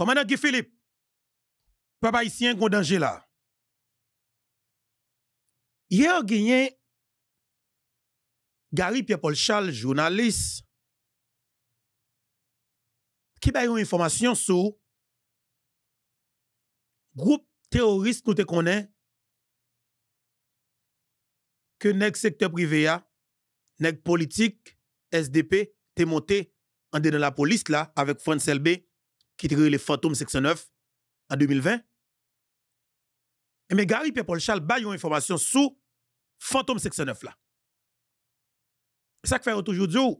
Commandant Guy Philippe, papa un grand danger là. Hier gagné Gary Pierre-Paul Charles, journaliste, qui a une information sur groupe terroriste nous te connaît que le secteur privé a, nèg politique SDP te monté en dans la police là avec France LB ki trire eh le fantoum seksyon 9 an 2020. E me gari pe pou l chal bayon informasyon sou fantoum seksyon 9 la. Sa k fèro toujou djou,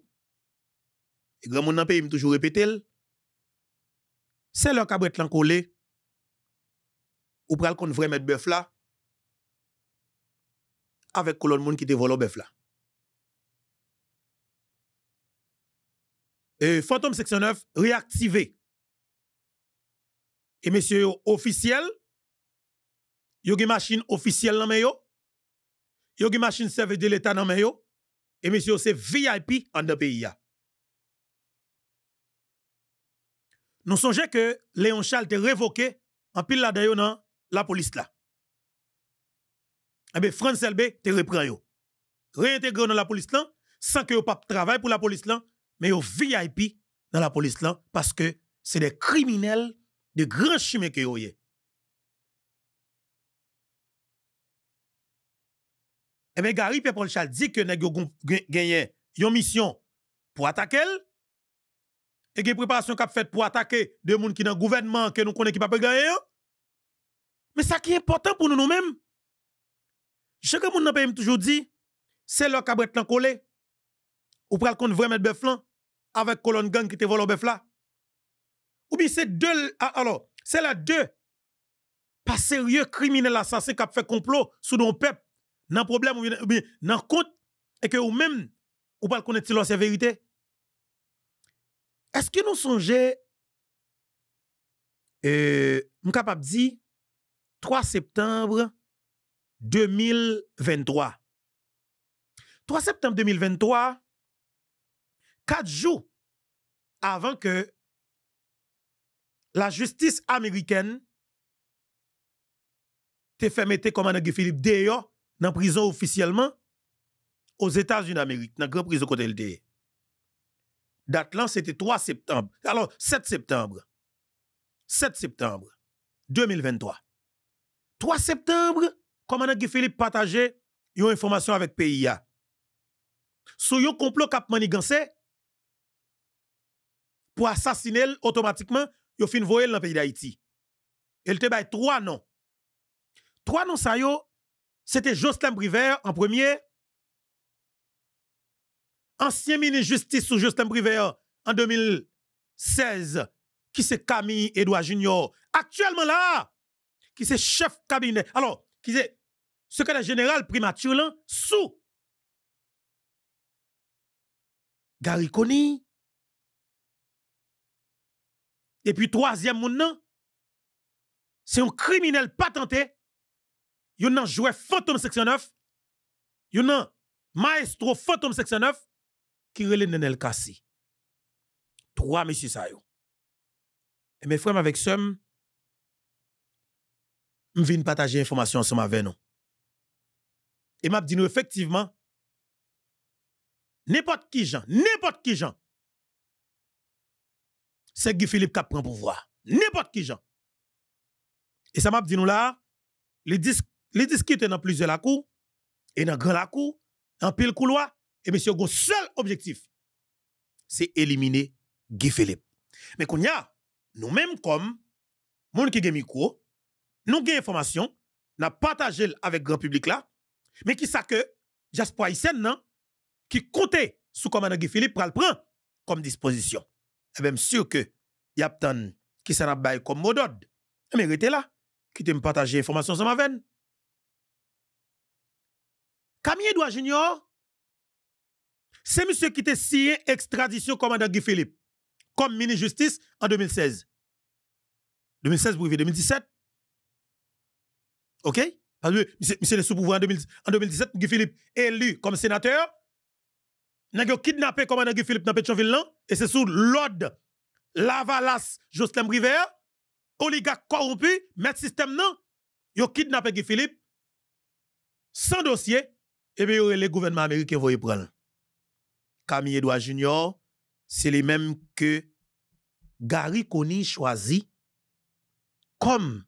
e gran moun nan pe yon toujou repete l, se l an kabret lankou le, ou pral kon vre met bev la, avek kolon moun ki te volo bev la. E fantoum seksyon 9 reaktivey et monsieur officiel, a gen machine officielle nan mayo y a gen machine service de l'État dans mayo et monsieur c'est VIP en de pays Nous songeons que Léon Charles te révoqué en pile dans la police là. Et eh bien, France LB te reprend Réintégré dans la police là, sans que yo pas travail pour la police là, mais yo VIP dans la police là, parce que c'est des criminels de grands chimie que vous Eh bien, Gary Pepolchal dit que nèg gagné une mission pour attaquer et que préparation qu'a fait pour attaquer deux gens qui sont dans le gouvernement que nous connaissons qui pas gagner. Mais ça qui est important pour nous nous-mêmes. Chaque monde nous pas toujours dit c'est leur cabret là collé. Ou pral compte vraiment bœuf là avec colonne gang qui te vole bœuf là. Ou bien c'est deux, ah, alors, c'est la deux, pas sérieux criminel assassin qui a fait complot sous nos peuple, dans problème ou bien dans compte, et que vous même, ou pas connaître la vérité. Est-ce que nous songeons, euh, capable de dire, 3 septembre 2023. 3 septembre 2023, 4 jours avant que la justice américaine te fait mettre commandant Guy Philippe D.E.O. dans prison officiellement aux États-Unis d'Amérique, dans grande prison côté LDE. Date c'était 3 septembre. Alors, 7 septembre. 7 septembre 2023. 3 septembre, commandant Guy Philippe partageait une information avec PIA. Sur un complot cap manigancé pour assassiner automatiquement yo fin voye dans le pays d'Haïti. Elle te eu trois noms. Trois noms ça yo, c'était Jocelyn Briver en premier. Ancien ministre justice sous Justin Briver en 2016 qui c'est Camille Edouard Junior. Actuellement là, qui c'est chef cabinet. Alors, qui c'est secrétaire général primature sous Gary et puis, troisième c'est un criminel patenté. Il a joué fantôme section 9. a maestro fantôme section 9 qui relève Nenel Kassi. Trois messieurs ça Et mes frères avec somme, m'vin partager information ensemble avec nous. Et m'a dit effectivement, n'importe qui Jean, n'importe qui Jean, c'est Guy Philippe qui prend pouvoir. N'importe qui Jean. Et ça m'a dit nous là, les disques, les dans plusieurs la cour, et dans grand la cour, en pile couloir, et monsieur, le seul objectif, c'est éliminer Guy Philippe. Mais qu'on y a, nous-mêmes comme, monde qui est micro, nous avons information, nous partagé avec le grand public là, mais qui sait que, Jasper non, qui comptait sous commandant Guy Philippe prend comme disposition. Et eh bien, sûr que y a qui s'en a comme mot d'ordre. Mais restez là, qui te partager information sur ma veine. Camille Edouard Junior, c'est monsieur qui te signé extradition commandant Guy Philippe comme ministre justice en 2016. 2016 pour 2017. OK? Parce que monsieur le sous-pouvoir en, 2017, Guy Philippe élu comme sénateur yo kidnappé commandant Guy Philippe dans lan, et c'est sous l'ordre Lavalas Jocelyn River oligarque corrompu met système non yo kidnappé Guy Philippe sans dossier et bien le gouvernement américain voye prendre Camille Edouard Junior c'est les mêmes que Gary Kony choisi comme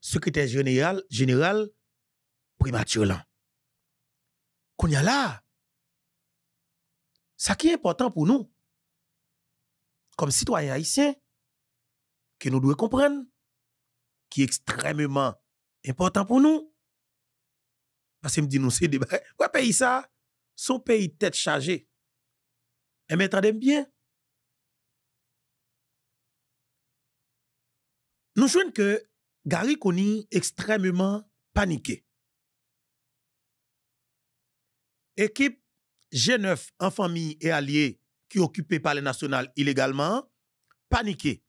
secrétaire général général primature ce qui est important pour nous, comme citoyens haïtiens, que nous devons comprendre, qui est extrêmement important pour nous. Parce que me dit nous c'est débat. pays ça, son pays tête chargée. Et eh mais bien. Nous jouons que Gary est extrêmement paniqué. Équipe G9 en famille et alliés qui occupé par les nationales illégalement, paniqué.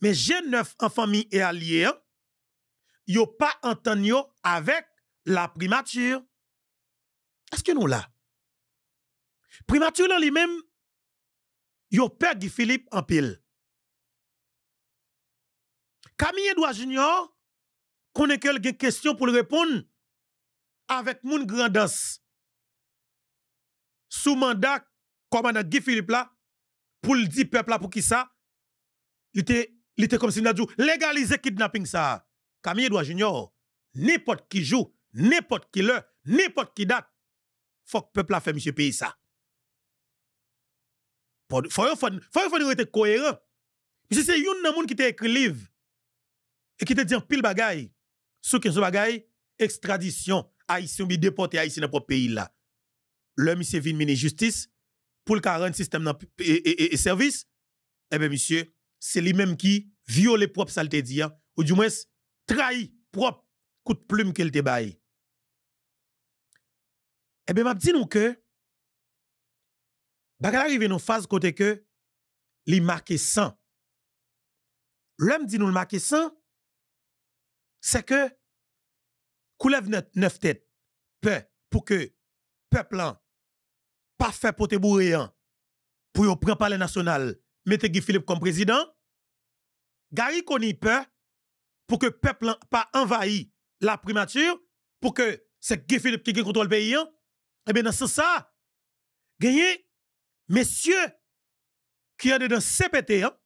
Mais G9 en famille et alliés, hein, yo pas entendu avec la primature. Est-ce que nous là? Primature dans lui-même, yo père Guy Philippe en pile. Camille Edouard Junior, connaît quelques questions pour répondre avec mon grandance sous mandat commandant Guy Philippe là, pour le dire peuple là pour qui ça, il était comme si nous dit légaliser kidnapping ça. Camille Edouard Junior, n'importe qui joue, n'importe qui l'heure, n'importe qui date, faut que peuple là fait monsieur pays ça. Faut faut faut être cohérent. Monsieur c'est une personne qui t'a écrit livre et qui t'a dit pile bagaille, sous que bagaille extradition haïtien bi déporté haïtien dans propre pays là le monsieur vient ministre justice, pour le 40 système et, et, e service, eh bien, monsieur, c'est lui-même qui viole propre saleté dire, ou du moins, trahi propre coup de plume qu'elle te baille. Eh bien, m'a dit nous que, Bakal arrive dans phase côté que, li marqué 100. L'homme dit nous le marqué 100, c'est que, coulève neuf têtes, peur, pour que, peuple, pas fait pour te bourrer hein. pour prendre les national, mettez Guy Philippe comme président. Gary Koni peut pour que peuple pas envahi la primature pour que c'est Guy Philippe qui contrôle le pays. Hein. Eh bien dans ce ça gagnez, messieurs qui est dans le CPT hein,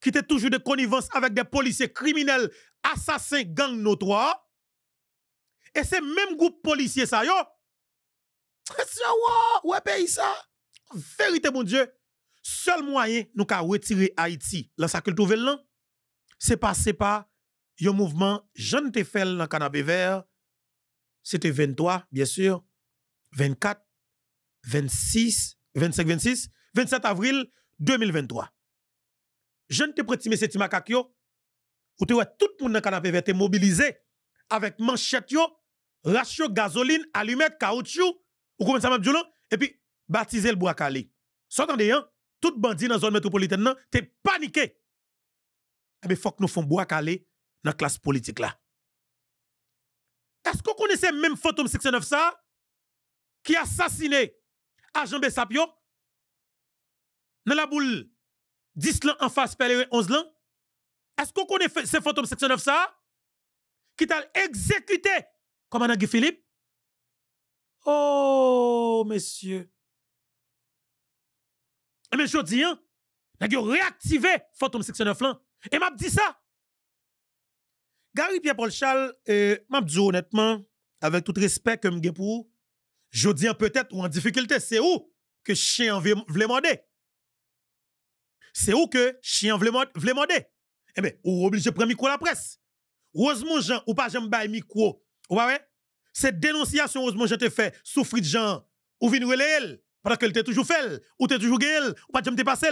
qui était toujours de connivence avec des policiers criminels, assassins, gangs notoires. Et ces mêmes groupes policiers ça yo ouais, pays ça. Vérité, mon Dieu. Seul moyen nous retirer Haïti, là, ça que le là, c'est passé par le mouvement Jeanne Tefel dans canapé vert. C'était 23, bien sûr. 24, 26, 25, 26, 27 avril 2023. Jeune te c'est Timakakio, ou te tout le monde dans le canapé vert te mobilisé avec manchette ratio gasoline, allumette, caoutchouc, ou comment ça m'a dit Et puis, baptiser le bois calé. S'entendez, hein? Tout bandit dans la zone métropolitaine, t'es paniqué. Et eh bien, faut que nous fassions bois calé dans la classe politique là. Est-ce qu'on connaissait même fantôme 69 ça? Qui a assassiné Agent Bessapio? Dans la boule 10 ans en face, 11 ans? Est-ce que qu'on connaît ce fantôme 69 ça? Qui t'a exécuté commandant Guy Philippe? Oh, messieurs. Eh, mais bien, je dis, hein, n'a réactivé Phantom 69 là. Et m'a dit ça. Gary Pierre-Paul Charles, euh, m'a dit honnêtement, avec tout respect que m'gè pour, je dis hein, peut-être ou en difficulté, c'est où que chien vle demander? C'est où que chien veut demander? Eh bien, ou obligé de prendre micro la presse. Heureusement, Jean, ou pas j'aime bail micro. Ou pas ouais? Cette dénonciation, heureusement, je t'ai fait souffrir de gens ou vin relayer parce qu'elle était toujours fait, ou t'es toujours gel, ou pas pas dépassé.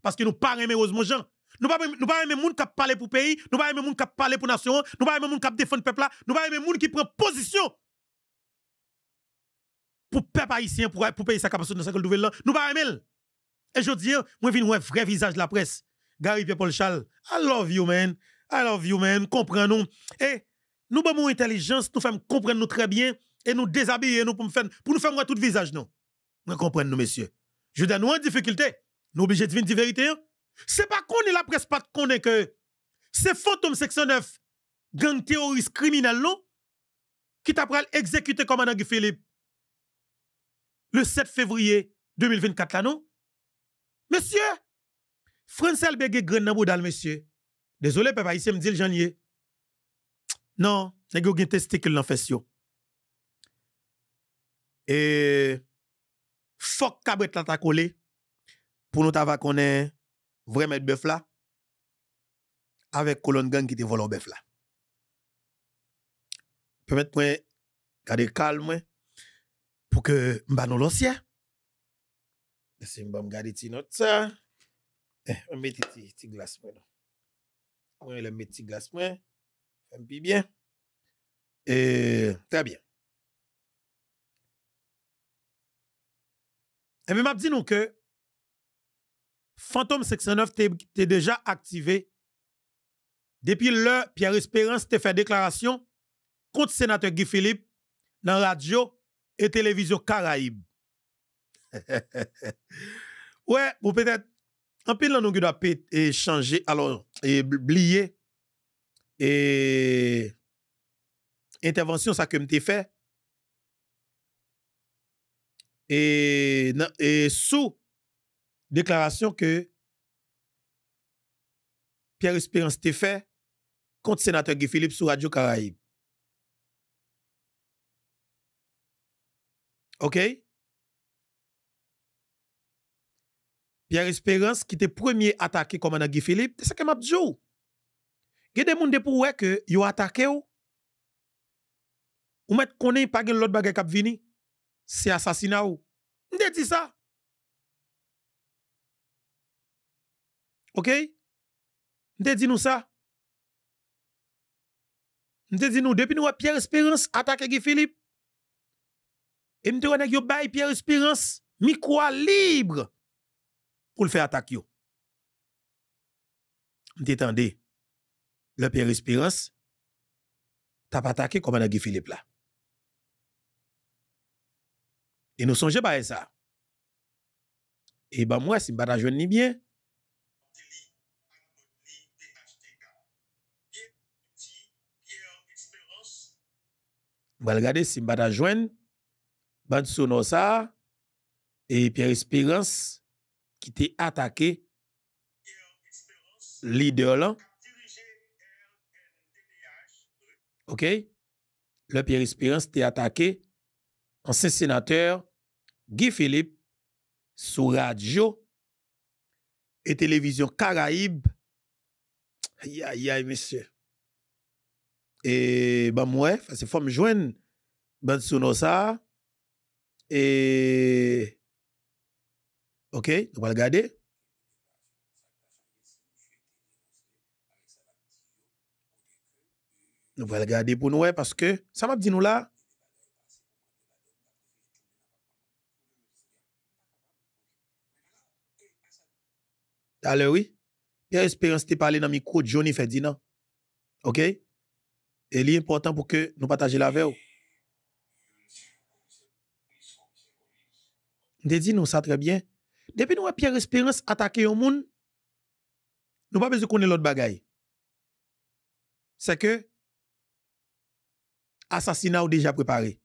Parce que nous pas aimé heureusement gens. Nous pas nous pas aimer monde qui parle pour pays, nous pas aimer monde qui parle pour nation, nous pas aimer monde qui le peuple là, nous pas aimer monde qui prend position pour peuple haïtien pour pour payer sa capacité de 50 nouvelle là, nous pas aimer. Et je dis, moi viens un vrai visage de la presse. Gary Pierre Paul Charles, I love you man. I love you man, comprends nous. Et nous avons intelligence, nous faisons comprendre nous très bien et nous déshabiller pour nous faire, pour nous faire tout visage. Non. Nous comprenons, nous, messieurs. Je dis, nous en difficulté. Nous obligés de dire vérité. Hein? C'est pas qu'on est la presse, pas qu'on est que c'est Fantôme 609, gang terroriste criminel, non, qui t'a exécuter comme André Philippe le 7 février 2024, là, non? Monsieur, François Albege Grenabodal, monsieur. Désolé, papa, ici me dit le janvier. Non, nan, negyo gen testikil nan fesyo. E fok kabret la takole pou nou tava konen vremet bef la ave kolon gen ki te volo bef la. Pwemet mwen gade kal mwen pou ke mba nou losye. Desi mba mw gade ti not. Mwen eh, mwete ti glas mwen. Mwen mwete ti glas mwen. bien. Et très bien. Et eh bien, m'a dit nous que Fantôme 609 t'es déjà activé. Depuis l'heure Pierre Espérance t'a fait déclaration contre sénateur Guy Philippe dans radio et télévision Caraïbe. ouais, ou peut-être, en pile, nous avons changer, alors, et oublier. Et intervention, ça que m'te fait. Et, sous déclaration que Pierre Espérance t'a fait contre sénateur Guy Philippe sur Radio Caraïbe. OK? Pierre Espérance qui était premier attaqué commandant Guy Philippe, c'est ce que m'a dit. Il y a des ke ouais yo attaqué ou ou met connaît pa gen l'autre bagay k'ap vini. C'est assassinat ou. M'te di ça. OK? M'te dit nous ça. M'te dit nous depuis nous Pierre Espérance attaqué Guy Philippe. Et m'te connaît yo bay Pierre Espérance micro libre pou le faire attaquer yo. M'te le Père Espérance, t'a pas attaqué comme Guy Philippe là. Et nous songeons à ça. Et eh ben moi, si je ne ni bien, vais regarder si je joindre bande sonos ça et Pierre Espérance qui t'est attaqué leader là OK? Le Pierre-Espérance était attaqué, ancien sénateur Guy Philippe, sur radio et télévision Caraïbe. Aïe, aïe, aïe, monsieur. Et, ben, moi, c'est femme joindre, ben, sous Et, OK, nous le regarder. nous va regarder pour nous, parce que ça m'a dit nous là. D'ailleurs, oui. Pierre Espérance te parlé dans le micro Johnny Ferdinand. OK? Et il est important pour que nous partagions la veille. Nous nous ça très bien. Depuis nous, Pierre Espérance attaqué au monde, nous pas besoin de connaître l'autre bagaille. C'est que assassinat ou déjà préparé.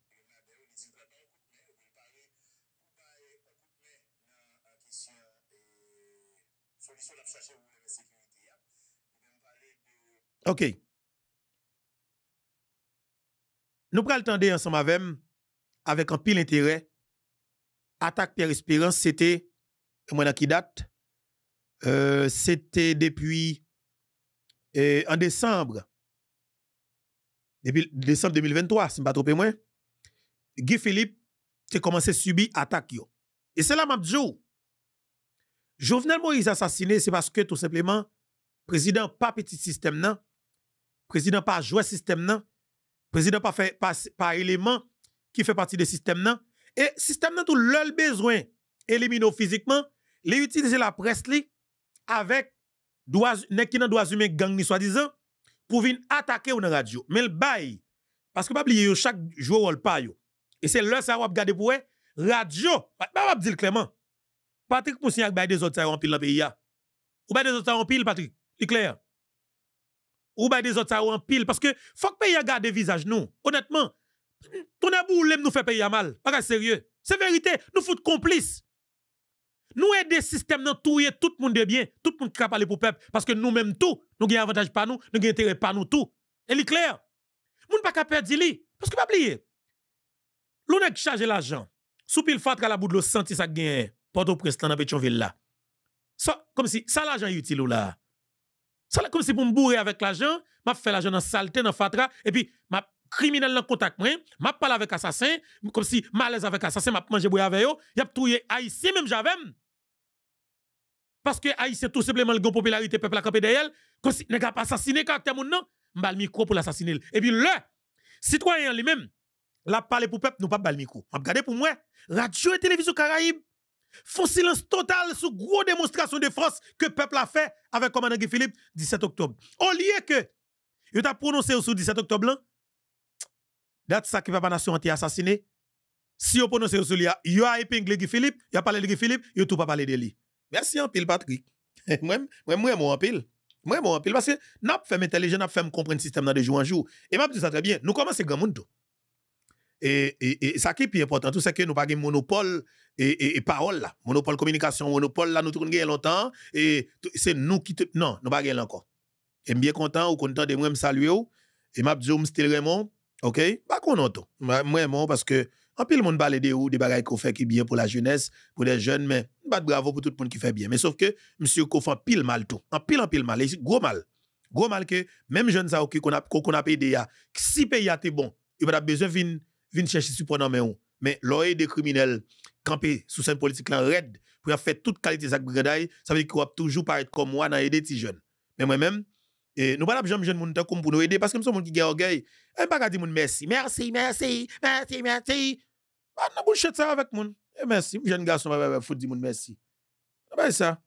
OK. Nous prenons le temps ensemble avec un pile intérêt. Attaque Pierre Espérance, c'était, moi qui date, euh, c'était depuis euh, en décembre depuis décembre 2023, si je ne me trompe pas, Guy Philippe a commencé à subir attaque. Et c'est là que je Jovenel Moïse assassiné, c'est parce que tout simplement, président pas petit système, non. Président pas joué système, non. Président pas fait pas, élément qui fait partie du système. non. Et système, non, tout le besoin, éliminer physiquement, les utiliser la presse, avec, nèg qui ont droits gang soi-disant pour venir attaquer ou dans radio. Mais le bail, parce que pas oublier chaque jour le pas Et c'est là ça va regarder pour radio. Pas bah, bah, dire clairement. Patrick a avec des autres en pile dans pays Ou des autres en pile Patrick, c'est clair. Ou des autres en pile parce que faut que pays garde visage nous. Honnêtement, ton l'aime nous fait payer mal. Pas sérieux. C'est vérité, nous fout complices. Nous aidons le système dans tout, tout le monde de bien, tout le monde qui parler pour le peuple, parce que nous-mêmes tout, nous avons avantage pas nous, nous avons intérêt par nous tout. Et c'est clair. Nous ne pouvons pas perdre li, parce que pas oublier. L'on a chargé l'argent. Sous fatra la bout de l'eau senti ça gagne, Port-au-Prince dans Pétionville là. Ça, comme si, ça l'argent utile ou là. Ça comme si pour me bourrer avec l'argent, m'a fait l'argent dans saleté, dans fatra, et puis m'a criminel dans contact moi, m'a parlé avec assassin, comme si malaise avec assassin, m'a mangé boire avec yo, y a tout ici même j'avais parce que c'est tout simplement le grand popularité peuple a Quand derrière elle n'est pas assassiné caractère mon non le micro pour l'assassiner et puis le citoyen lui-même la parlé pour peuple nous pas le micro regardez pour moi radio et télévision Caraïbes font silence total sur gros démonstration de force que peuple a fait avec commandant Guy Philippe 17 octobre au lieu que il a prononcé sur 17 octobre là date ça que pas nation assassiné si on prononce sur lui, il a épinglé Guy Philippe, il a parlé de Guy Philippe, il ne tout pas parlé de lui. Merci en pile, Patrick. moi, moi, moi, moi, en pile. Moi, moi, Parce que nous fait intelligent, nous fait comprendre le système de jour en jour. Et je dis ça très bien. Nous commençons grand monde. Et, et, et ça qui est plus important, tout c'est que nous pas de monopole et, et, parole là. Monopole communication, monopole là, nous tournons longtemps. Et c'est nous qui. Non, nous pas encore. Et bien content, ou content de moi me saluer. Et m'a dit, Raymond, ok? Pas qu'on entend. Moi, moi, parce que. En pile, de monde parle de ou, des bagailles qu'on fait qui bien pour la jeunesse, pour les jeunes, mais pas bravo pour tout le monde qui fait bien. Mais sauf que, monsieur, qu'on pile mal tout. En pile, en pile mal. gros mal. Gros mal que, même jeunes ça, qu'on a, qu'on a payé, si pays a été bon, il pas besoin de venir chercher support dans ou. Mais l'oreille des criminels campé sous scène politique là, raide, pour faire toute qualité de ça veut dire qu'on va toujours paraître comme moi dans les petits jeunes. Mais moi-même, et nous pas pouvons jamais jeune comme pour nous aider parce que nous sommes gens qui ont orgueil. Et eh, pas dire merci, merci, merci, merci, merci. on ne bullshit ça avec moun. Et eh, merci, jeune garçon faut dire dire merci. Bah ça.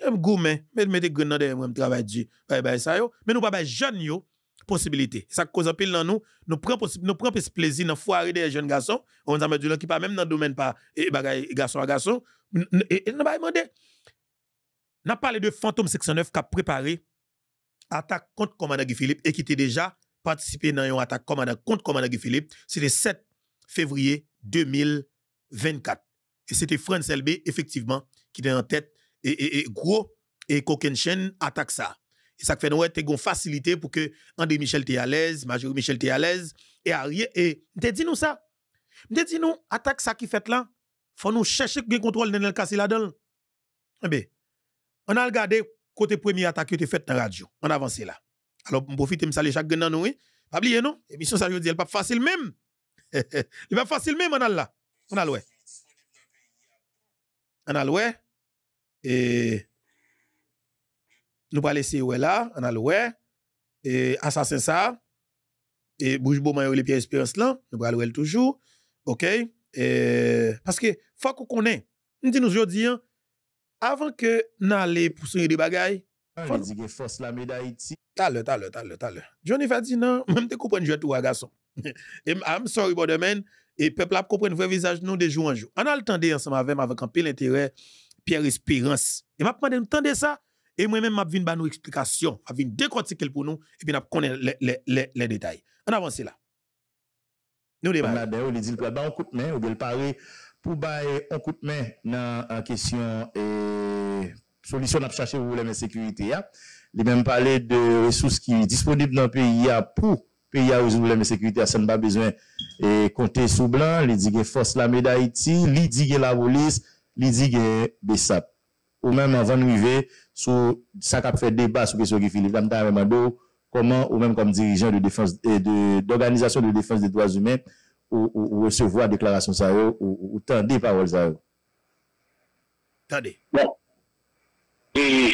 Et gourmet, mais mettez grenade derrière moi travail Dieu. Bah ben, bah ça yo, mais nous pas jeune yo possibilité. Ça cause en pile dans nous, nous prend nous prend plaisir dans foire des jeunes garçons, on a du qui pas même dans le domaine pas et bagaille garçon à garçon et nous pas demander. N'a parlé de fantôme 609 qui a préparé attaque contre commandant Philippe et qui était déjà participé dans une attaque commandant contre commandant Guy Philippe. C'était 7 février 2024. Et c'était France LB, effectivement, qui était en tête. Et, et, et gros, et attaque ça. Et ça fait nous, être une facilité pour que André Michel t'es à l'aise, Major Michel t'es à l'aise, et Ariel, et t'es dit nous ça. T'es dit nous, attaque ça qui fait là, faut nous chercher qui contrôle dans le cas là-dedans. Eh bien, on a regardé côté premier attaque qui était faite dans la radio. On avance là. Alors, je profite de les chaque gagnant, nous. Pas oublier, non? Émission, ça, je dis, elle pas facile même. elle pas facile même, on a là. On a l'ouest. On a Et. Nous parlons laisser ouais là, on a l'ouest. Et Assassin ça. Et beau, Beaumont, les pieds espérance là. Nous parlons toujours. OK? Et, parce que, faut qu'on connaît. Nous disons aujourd'hui, hein, avan ke nan le pousenye di bagay, ta le, ta le, ta le, ta le. Jouni Fadzi nan, mwen te koupwen jwet ou agason. E m am sori bo demen, e pepla ap koupwen vwe vizaj nou de jou anjou. An al tende yon sema veman avan kanpe l'interè, Pierre Espérance. E map mwen de m tende sa, e mwen men map vin ban nou eksplikasyon, ap vin dekontik el pou nou, e bin ap konen le detay. An avansi la. Nou de bagay. pou baye an koutmen nan an kesyon e, solisyon ap chache voulèm e sekurite ya. Li mèm pale de resous ki disponib nan peyi ya pou peyi ya wèzi voulèm e sekurite ya, sen ba bezwen e, konte sou blan, li digè fos la meda iti, li digè la woulis, li digè besap. Ou mèm avan nou i ve sou sak ap fè deba sou beso ki fili blan ta remando, koman ou mèm kom dirijen d'organizasyon de defanse e, de toaz humèn, ou recevwa deklarasyon sa yo, ou tande parol sa yo. Tande. Bon. E,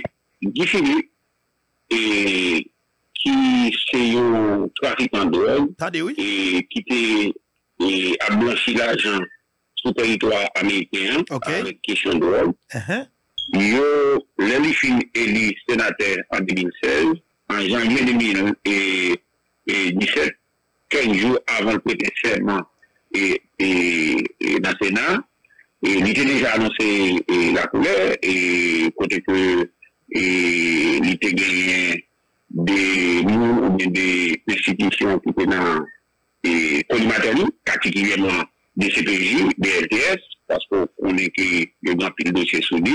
disi, e, ki se yo trafikan do, Tande, oui. e, ki te, e, ablonsilajan sou toitwa Ameriken, Ok. an kesyon do, Ehe. yo, lelifin eli senater an 2016, an janjmen de min, e, e, 17, 5 jours avant le prétestement dans le Sénat et il y a déjà annoncé la colère et il y a déjà gagné des prostitutions qui étaient dans le condimentalisme, des CPJ, des LTS parce qu'on était dans le pire dossier soudi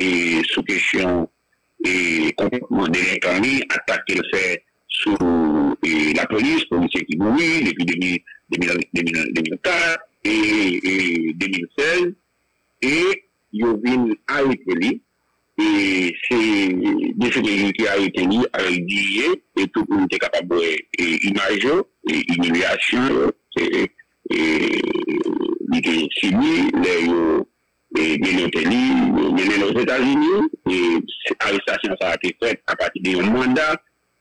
et sous question de l'économie a-t-il fait sous la polis, polis yon ki moui, depi 2004, 2016, yo vin a re-poli, e, se desi geni ki a re-teni, a re-diye, e tou pou mwen e, te kapabou e imajo, imi reasyon, mwen te yon simi, le yo menen teni, menen nou zeta geni, se aristasyon sa te fred a pati de yon manda,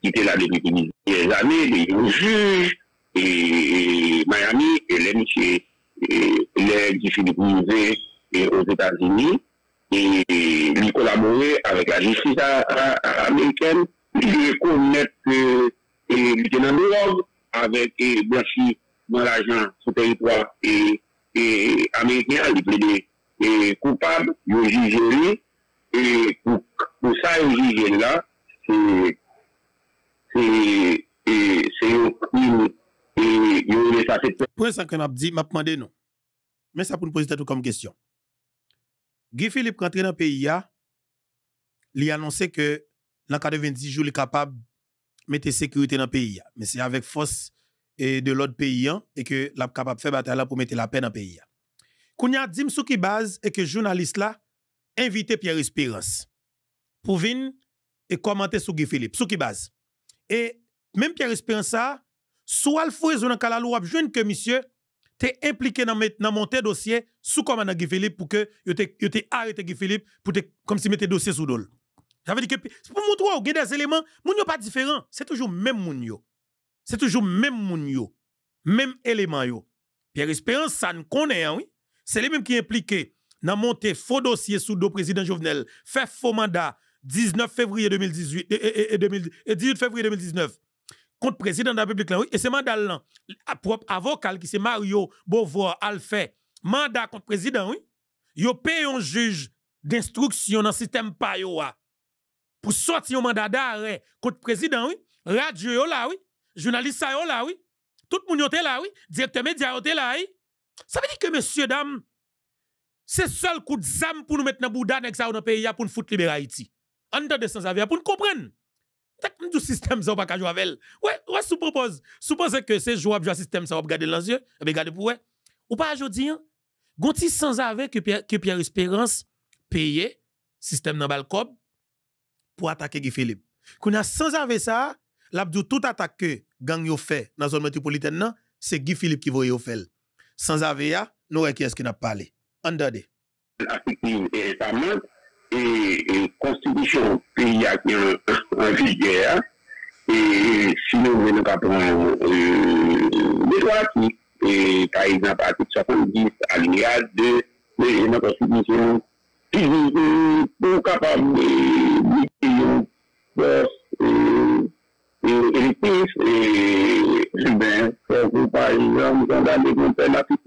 ki te la depredi. Yè zanè, li yon juj, Miami, lèm chè, lèm ki fè depredi au Zé Tazini, li kolamouè avèk la jistisa Ameriken, li konnè l'Utélander Rob, avèk Bashi, l'agent, sotè yi pwa, Ameriken, lèm koupab, yon jujè, pou sa yon jujè la, pou sa yon jujè la, et c'est Pour ça qu'on a dit, m'a demandé non. Mais ça pour nous poser tout comme question. Guy Philippe, quand dans le pays, il a annoncé que dans 20 jours, il est capable de mettre sécurité dans le pays. Mais c'est avec force de l'autre pays hein, et que il est capable de faire pour mettre la paix dans le pays. Quand il a dit qui base et que journaliste là invité Pierre Espérance pour venir et commenter sur Guy Philippe, sous qui base. Et même Pierre espérance ça, soit le fouet dans la loi, jeune que monsieur, t'es impliqué dans dans monter dossier sous commandant Guy Philippe pour que tu te arrêté Guy Philippe pour te comme si mettait dossier sous dol. Ça veut dire que pour montrer qu'il oh, y des éléments, mon yo pas différent, c'est toujours même monde. C'est toujours même monde. Même élément yo. Pierre Espérance ça ne connaît hein, oui. C'est les mêmes qui est impliqué dans monter faux dossier sous le président Jovenel, faire faux mandat, 19 février 2018 et, 18 février 2019 contre président de la République oui, et c'est mandat là propre avocat qui c'est Mario Beauvoir fait mandat contre président oui yo paye un juge d'instruction dans le système PAYOA pour sortir un mandat d'arrêt contre président oui radio là oui journaliste là oui tout le monde là oui directeur média là oui ça veut dire que messieurs dames c'est seul coup de zam pour nous mettre dans bouda dans pays pour nous foutre libérer Haïti en tant sans avis, pour nous comprendre. T'as que nous système ça, on va pas jouer avec elle. Ouais, ouais, sous propose. Sous que c'est jouable, jouer système ça, va garder dans les yeux. Eh bien, garder pour ouais. Ou pas aujourd'hui, hein, Gonti sans avis que Pierre, Pierre Espérance paye système dans Balcob pour attaquer Guy Philippe. Qu'on a sans avis ça, l'abdou tout attaque que gang yo fait dans la zone métropolitaine, c'est Guy Philippe qui va y faire Sans avis, nous, qui est-ce qui n'a parlé? Andade. La e konstitisyon priyak yon reflige e sinon men nou kapon dekwa ki e kaiz nan pati chakon di an liyad de yon konstitisyon ki pou kapon mou kiyon e eritif e jiban pou pari nan mou jan dan dekwan pen atik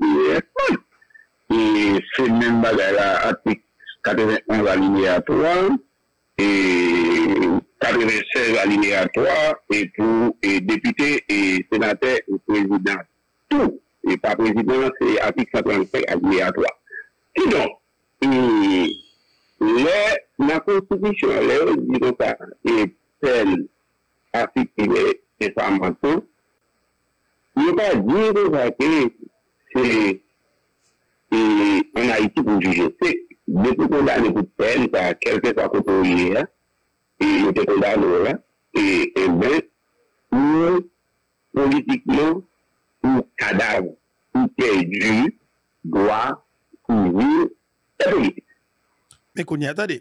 e se men baga la atik 81 valiné a 3, e... 86 valiné a 3, e pou depite, e senate, e prezident. Tout, e pa prezident, se afik satranse valiné a 3. Sinon, e... la konstitusyon, le oujidon sa, e pel afik kive, e sa mwansou, yon pa diyo zake, se... e... anaytou koujou, je se... De pou kon dan nou kouten, sa kelke sa koutou yè, e yon te kon dan nou, e mbe, e pou politik nou, e pou kadav, pou kèdjou, gwa, pou jil, te politik. Mè kon yatade,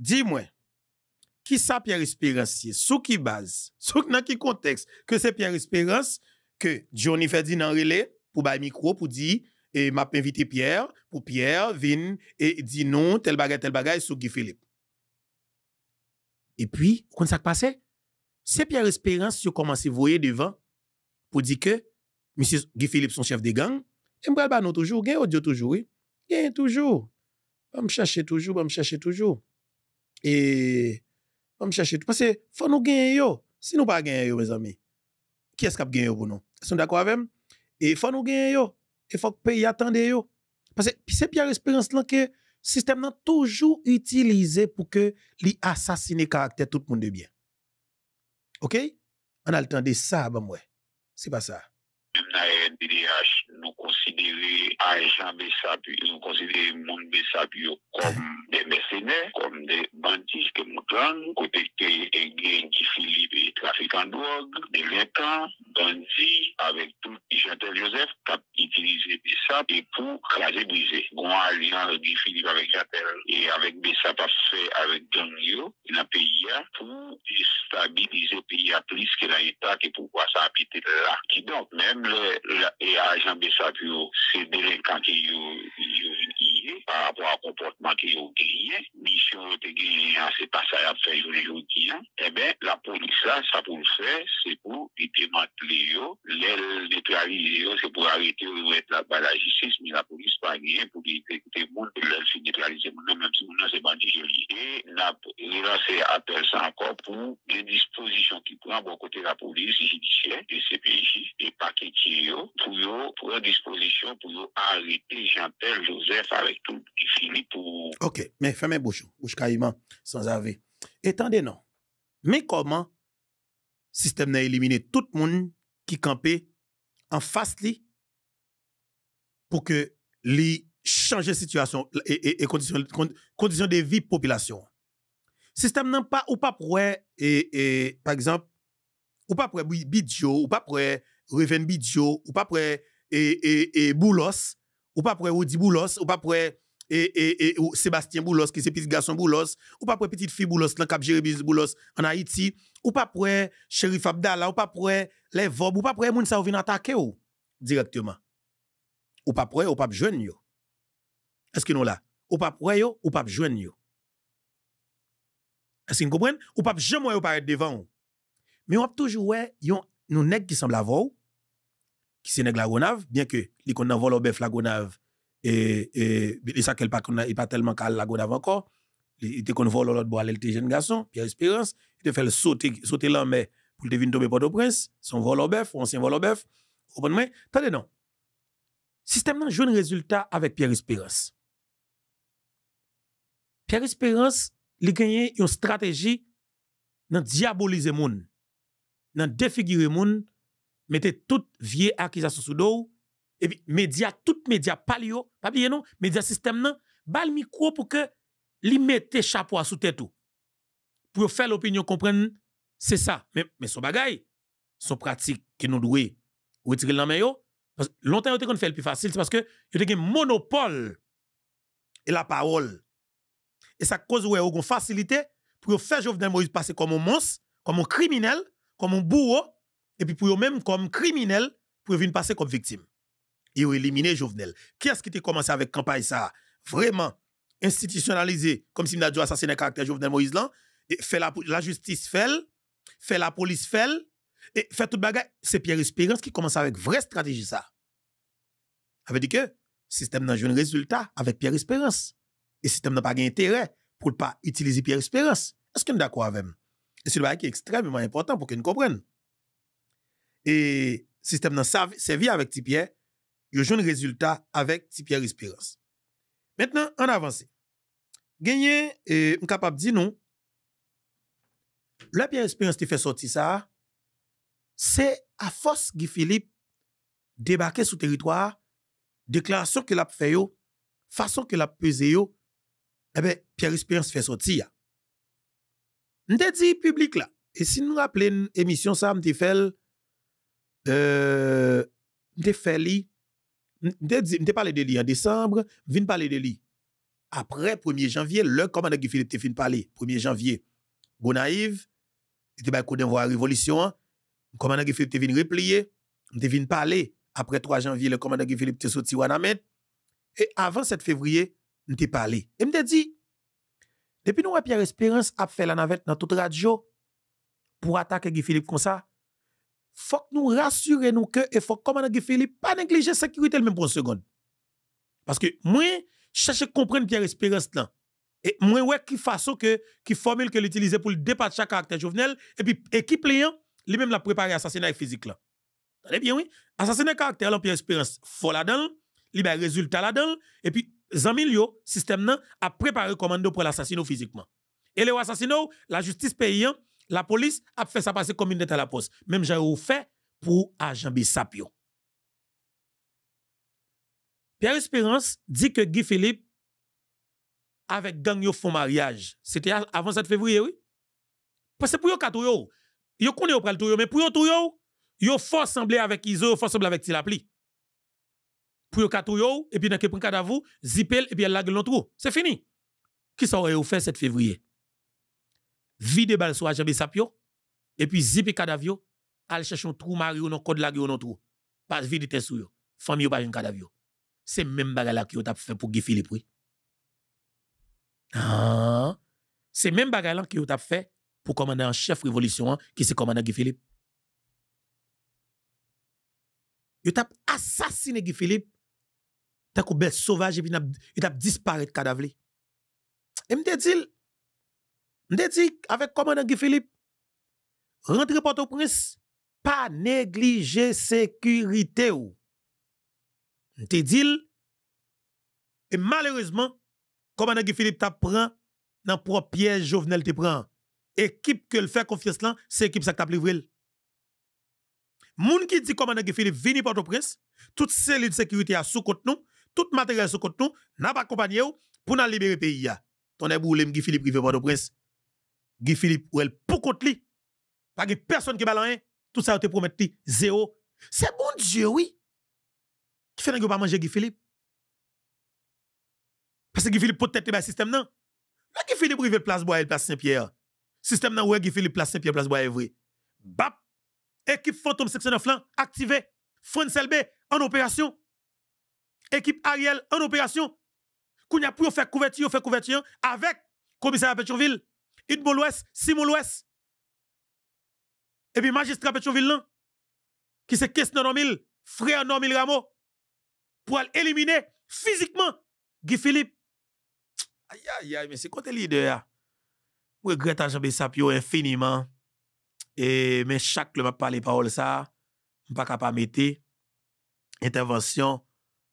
di mwen, ki sa piar espiransi, sou ki baz, sou ki nan ki konteks, ke se piar espiransi, ke jouni fè di nan rile, pou bay mikro, pou di yi, et m'a invité Pierre pour Pierre vienne et dit non, tel bagage, tel bagage sous Guy Philippe. Et puis, quand ça passé c'est Pierre Espérance qui commencé à voyer devant pour dire que monsieur Guy Philippe son chef de gang, et m'bral ba non toujours, gagne audio toujours, oui. Gagne toujours. Va me chercher toujours, va me chercher toujours. Et va me chercher parce que faut nous gagner yo. Si nous pas gagner yo mes amis, qui est-ce qui a gagné pour nous? Sont d'accord avec Et faut nous gagner yo il faut que le pays Parce que c'est bien Espérance là que le système a toujours utilisé pour que le caractère tout le monde de bien. OK? On a de ça, ben moi. C'est pas ça nous considérer agents Bessapio, nous considérer monde Bessapio comme mhm. des mercenaires, comme des bandits, comme des gangs, côté gang qui Philippe et trafiquants de drogue, délinquants, bandits, avec tout Chantal Joseph qui a utilisé Bessapio et pour craser briser. Bon, alliance Guy Philippe avec Chantal et avec Bessapio fait avec Gangio, dans le pays hein, pour stabiliser le pays à plus que l'État qui pourquoi s'habiter là. Qui donc, même les, agents ça puis c'est délinquant qui par rapport comportement qui ont gagné, mission qui gagné, hein, c'est pas ça à faire journée aujourd'hui, hein. eh bien, la police là, ça pour le faire, c'est pour démanteler, les neutraliser, c'est pour arrêter, mettre la balle à la justice, mais la police pas gagné pour détecter monde leur neutraliser mon, même si mon nom c'est bandit joli. Et, là, c'est appel ça encore pour des dispositions qui prennent bon côté la police, judiciaire, des CPJ, les paquets pour, pour, des disposition, pour arrêter Jean-Pierre Joseph avec tout qui fini Ok, mais fermez-vous, bouch kaiman, sans ave. non, mais comment le système éliminé éliminé tout monde qui pour que pour li pour que li et et la condition de vie population. système n'a pas ou pas pour, et par exemple, ou pas pour Bidjo, ou pas pour reven Bidjo, ou pas et boulos, ou pas pour ou di boulos, ou pas pour et, et, et Sébastien Boulos, qui c'est petit garçon Boulos, ou pas pour petite fille Boulos, qui cap géré Boulos en Haïti, ou pas pour Shérif Abdallah, ou pas pour les Vob, ou pas pour moun qui viennent attaquer ou directement. Ou pas pour ou pas jeune yo. Est-ce que nous là? Ou pas pour yo, ou pas jeune yo. Est-ce que vous comprenez? Ou pas jamais ou paraître devant ou. Mais on a toujours ouais, yon nous nèg qui semble avoir qui c'est nèg la gonave, bien que li kon nan vol bœuf la gonave et et ça qu'elle pas pas tellement qu'à la d'avant encore il était qu'on vole l'autre bois le jeune garçon Pierre Espérance il te fait le sauter sauter pour te venir tomber port prince son vol au bœuf ancien vol au bœuf au bon attendez non système n'a jeune résultat avec Pierre Espérance Pierre Espérance il gagné une stratégie dans diaboliser gens dans défigurer moun mettez toute vieille accusation sous dos et puis médias, tout médias palio, pas bien non, médias système non, bal micro pour que li mette chapeau à sous tête Pour faire l'opinion comprendre, c'est ça. Mais, mais son bagay, son pratique que nous doué retirer la main parce que longtemps on fait le plus facile, c'est parce que il y a un monopole et la parole. Et ça cause ouais, une facilité pour faire Jovenel Moïse passer comme un monstre, comme un criminel, comme un bourreau, et puis pour eux-mêmes comme criminel, pour venir passer comme victime. Et ont éliminé Jovenel. Qui est-ce qui a commencé avec campagne ça? Vraiment, institutionnalisé, comme si on a dû assassiner caractère Jovenel Moïse là, et fait la, justice fait, fait la police fait, et fait tout bagage. C'est Pierre Espérance qui commence avec vraie stratégie ça. Ça veut dire que le système n'a un résultat avec Pierre Espérance. Et le système n'a pas intérêt pour ne pas utiliser Pierre Espérance. Est-ce que est d'accord avec et C'est le qui est extrêmement important pour qu'ils comprennent. Et le système n'a servi avec Pierre yo jouni rezultat avèk ti Pierre Espérance. Mètnen, an avansè. Gènyè, e, m kapap di nou, la Pierre Espérance te fè soti sa, se a fòs gifilip debakè sou teritoar, deklarasyon ke lap fè yo, fason ke lap pèze yo, e eh bè Pierre Espérance fè soti ya. Ndè di publik la, e si nou rappelè n emisyon sa, m te fèl euh, m te fè li t'ai parlé de lui en décembre, je t'ai parler de lui. Après 1er janvier, le commandant Guy Philippe te fin parler, 1er janvier. Gonaïve, il était ba coup d'envoi révolution, hein. le commandant Guy Philippe te replier, m'te vin parler. Après 3 janvier, le commandant Guy Philippe te sorti Wanamet. Et avant 7 février, je t'ai parlé. Et m'te dit, depuis nous, Pierre Espérance a fait la navette dans toute radio pour attaquer Guy Philippe comme ça, faut que nous rassurions nous que et faut que commandant ne Philippe pas négliger sécurité le même pour une seconde. Parce que moi cherche comprendre Pierre Espérance là. Et moi ouais qui façon que qui formule que l'utiliser pour le chaque caractère hein, Jovenel et puis équipe client lui-même l'a préparé assassinat physique là. Attendez bien oui, assassinat caractère là Pierre Espérance faut là-dedans, résultat là-dedans et puis Zamilio, système nan, a préparé commando pour l'assassinat physiquement. Et les assassinat, la justice paysan la police a fait ça passer comme une lettre à la poste. Même j'ai eu fait pour agent Bissapio. Pierre Espérance dit que Guy Philippe, avec gang au font mariage. C'était avant 7 février, oui? Parce que pour yon katou yo, yo connaît yon pral tou mais pour yon tou yo, yon fort avec Izo, yon fort semblé avec Tilapli. Pour yon, katou yo, et puis dans que prend cadavre, zipel, et puis yon lag l'autre C'est fini. Qui ça aurait fait 7 février? vide balle sur Ajabé Sapio, et puis zipi cadavio, al chercher un trou mario non code la non trou. Pas vide tes yo. Famille pas un cadavio. C'est même bagarre là qui t'a fait pour Guy Philippe oui. Ah, c'est même bagarre là qui t'a fait pour commander un chef révolution hein, qui c'est commandant Guy Philippe. Yo t'a assassiné Guy Philippe. T'as coupé sauvage et puis yo t'a disparaître cadavre. Et me dit je dis avec commandant Guy Philippe, à port au prince, pas négliger sécurité. Je te dis, et malheureusement, le commandant Guy Philippe t'a pris dans propre piège, Jovenel te prend. Équipe que fait confiance c'est l'équipe qui t'a livré. Moun qui dit commandant Guy Philippe, vini port au prince, toute cellule de sécurité a sous côté nous, tout matériel sous côté nous, n'a pas accompagné pour nous libérer le pays. Ton est boule, Guy Philippe, qui port au prince. Guy Philippe ou elle pour contre lui. Pas de personne qui balance tout ça te promet lui zéro. C'est bon Dieu oui. Qui fait que pas manger Guy Philippe Parce que Guy Philippe peut-être le système non. Mais Guy Philippe rive place bois place Saint-Pierre. Système où Guy Philippe place Saint-Pierre place bois vrai. Bap équipe fantôme 69, là activée. France LB en opération. Équipe Ariel en opération. Kounya pour faire couverture, faire couverture avec commissaire Pétionville une l'ouest, six l'ouest. Et puis magistrat Petionville, qui se question Normil, frère Normil Rameau, pour éliminer physiquement Guy Philippe. Aïe, aïe, aïe, mais c'est côté leader. Je regrette à Jean Sapio infiniment. Et, mais chaque le m'a parlé parole ça, je pas capable de mettre intervention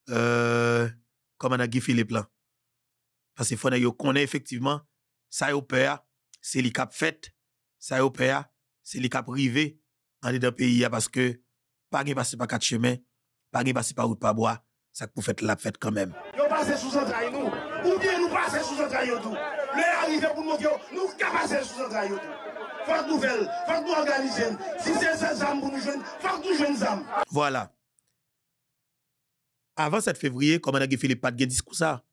euh, comme on a Guy Philippe là. Parce qu'il faut qu'on effectivement ça au peur c'est les cap fait, ça au père, c'est les cap privé en dedans pays parce que pas de passer par quatre chemins, pas de passer par route pas bois, ça pour faire la fête quand même. Nous passons sous un central nous, ou bien nous passer sous central tout. Leur arrivé pour nous nous passer sous central tout. Faites nouvelle, faites nous organiser. Si c'est ça zam pour nous jeunes, faites nous jeunes zam. Voilà. Avant 7 février, comment on a Philippe de discours ça.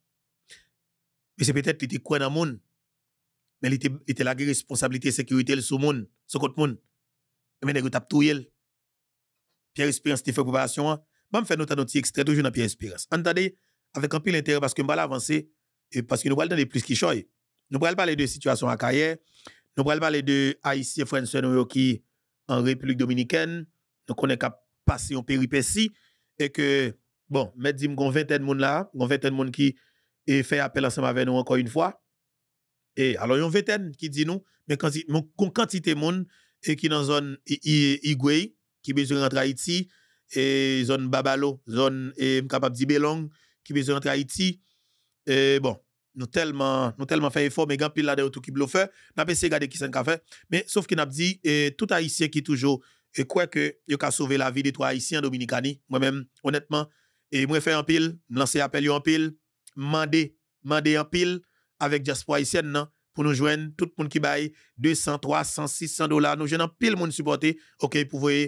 Mais c'est peut-être tu était quoi dans le monde mais il était était la responsabilité sécurité le sous monde sous côté monde mais nèg t'a tout Pierre Espérance t'es fait préparation vais hein. faire notre petit extrait toujours dans Pierre Espérance entendez avec un pile intérêt parce que va avancer et parce que nous parlons de plus qui choy nous allons parler de situation à carrière nous allons parler de haïtiens français qui en République dominicaine nous connaît qu'à passer en péripétie et que bon mais dis-moi qu'on vingtaine de monde là qu'on vingtaine de monde qui et fait appel ensemble avec nous encore une fois et alors, il y a une vingtaine qui dit nous mais quand une quantité de monde et qui dans la zone Igwe, qui besoin rentrer à Haïti, et zone Babalo, zone capable de Belong, qui besoin rentrer à Haïti. Et bon, nous tellement, nous tellement fait effort, mais il pile là des autres qui bluffe, nous avons essayé de regarder qui s'en fait. Mais sauf qu'il n'a dit, et, tout Haïtien qui toujours, et quoi que, il a sauvé la vie des trois Haïtiens dominicani, moi-même, honnêtement, et moi fait un pile, lancer appel un pile, mandé, mandé un pile, avec diaspora haïtienne pour nous joindre tout le monde qui baille 200 300 600 dollars nous jeune pile monde supporter OK pour vous,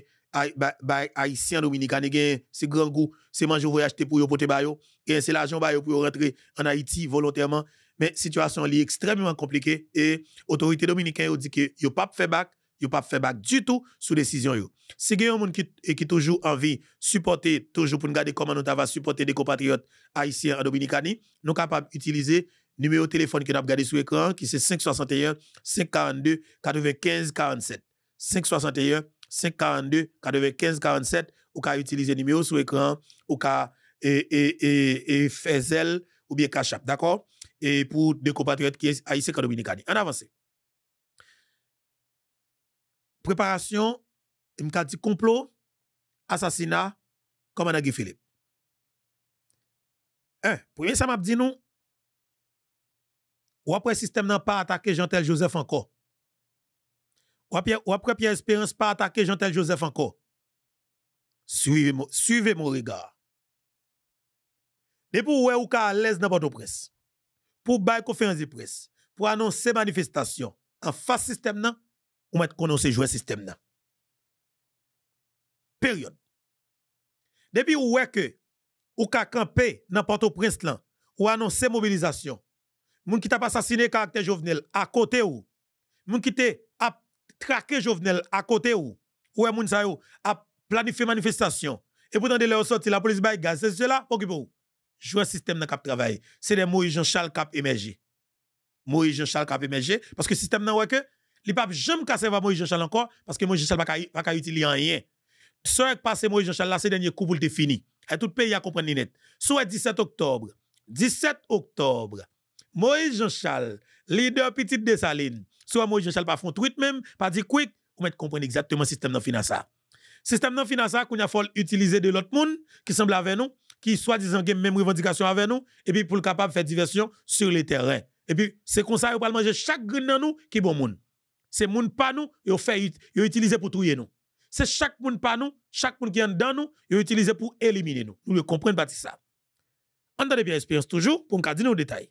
haïtien dominicain c'est grand goût c'est manger voyage acheter pour vous. porter vous et c'est l'argent pour rentrer en Haïti volontairement mais situation est extrêmement compliquée et autorité dominicaine dit que yo pas fait back yo pas fait back du tout sous décision yo si un monde qui qui toujours envie supporter toujours pour nous garder comment nous va supporter des compatriotes haïtiens en Dominicani nous capable d'utiliser numéro de téléphone que n'a pas regardé sur l'écran, qui c'est 561 542 95 47. 561 542 95 47. Ou qu'a utiliser le numéro sur l'écran, ou qu'a et, et, ou bien cachap. D'accord? Et pour des compatriotes qui sont haïtiens et En avance. Préparation, il m'a dit complot, assassinat, comme dit Philippe. Un, premier, ça m'a dit non Ou apre sistem nan pa atake jantel josef anko? Ou apre piye esperans pa atake jantel josef anko? Suive moun rigar. Depi ou we ou ka alèz nan bato pres, pou bay konferansi pres, pou anonsè manifestasyon, an fas sistem nan, ou met kononsè jwè sistem nan. Peryon. Depi ou we ke, ou ka kampe nan bato pres lan, ou anonsè mobilizasyon, moun qui t'a assassiné caractère Jovenel à côté ou moun qui t'a traqué Jovenel à côté ou ouais moun sa yo a planifié manifestation et pourtant de leur sorti la police bail gaz c'est cela pour qui pour jouer système dans cap travail c'est des Moïse Jean Charles cap émergé Moïse Jean Charles cap émergé parce que système nan ouais que li pa jamais casser va Moïse Jean Charles encore parce que Moïse Jean Charles pas pas utiliser rien Soit passer Moïse Jean Charles là c'est dernier coup pour le fini et tout le pays a compris net soit 17 octobre 17 octobre Moïse Jean-Charles, leader petit de Saline, soit Moïse Jean-Charles pas font tweet même, pas dit quick, ou mettre comprendre exactement le système de finance. Système de finance qu'on a fallu utiliser de l'autre monde qui semble avec nous, qui soi-disant a même revendication avec nous, et puis pour le capable de faire diversion sur le terrain. Et puis, c'est comme ça, pas manger chaque grain dans nous qui est bon monde. C'est monde pas nous, ils fait, utilisé pour trouver nous. C'est chaque monde pas nous, chaque monde qui est dans nous, ils utilisé pour éliminer nous. Nous le comprenons pas ça. On a bien l'expérience toujours pour nous dire nos détails.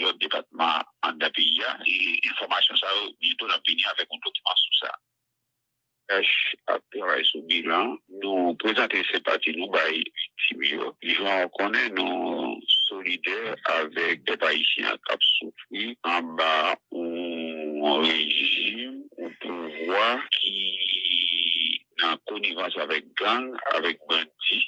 yon depatman an da piya yon informasyon sa yon yon ton apini avek nou prezante se pati nou bayi yon konen nou solide avek depayi yon kap soufri an ba ou ou pou wak en connivence avec gang, avec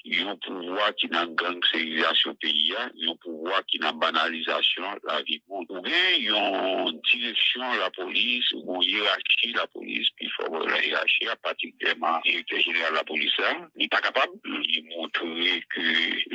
y a ont pouvoir qui n'a civilisation pays, hein. a ont pouvoir qui n'a banalisation la vie monde. Ou bien, ils ont direction la police, ou hiérarchie la police, puis faut la hiérarchie, particulièrement directeur général la police là, hein, il n'est pas capable de montrer que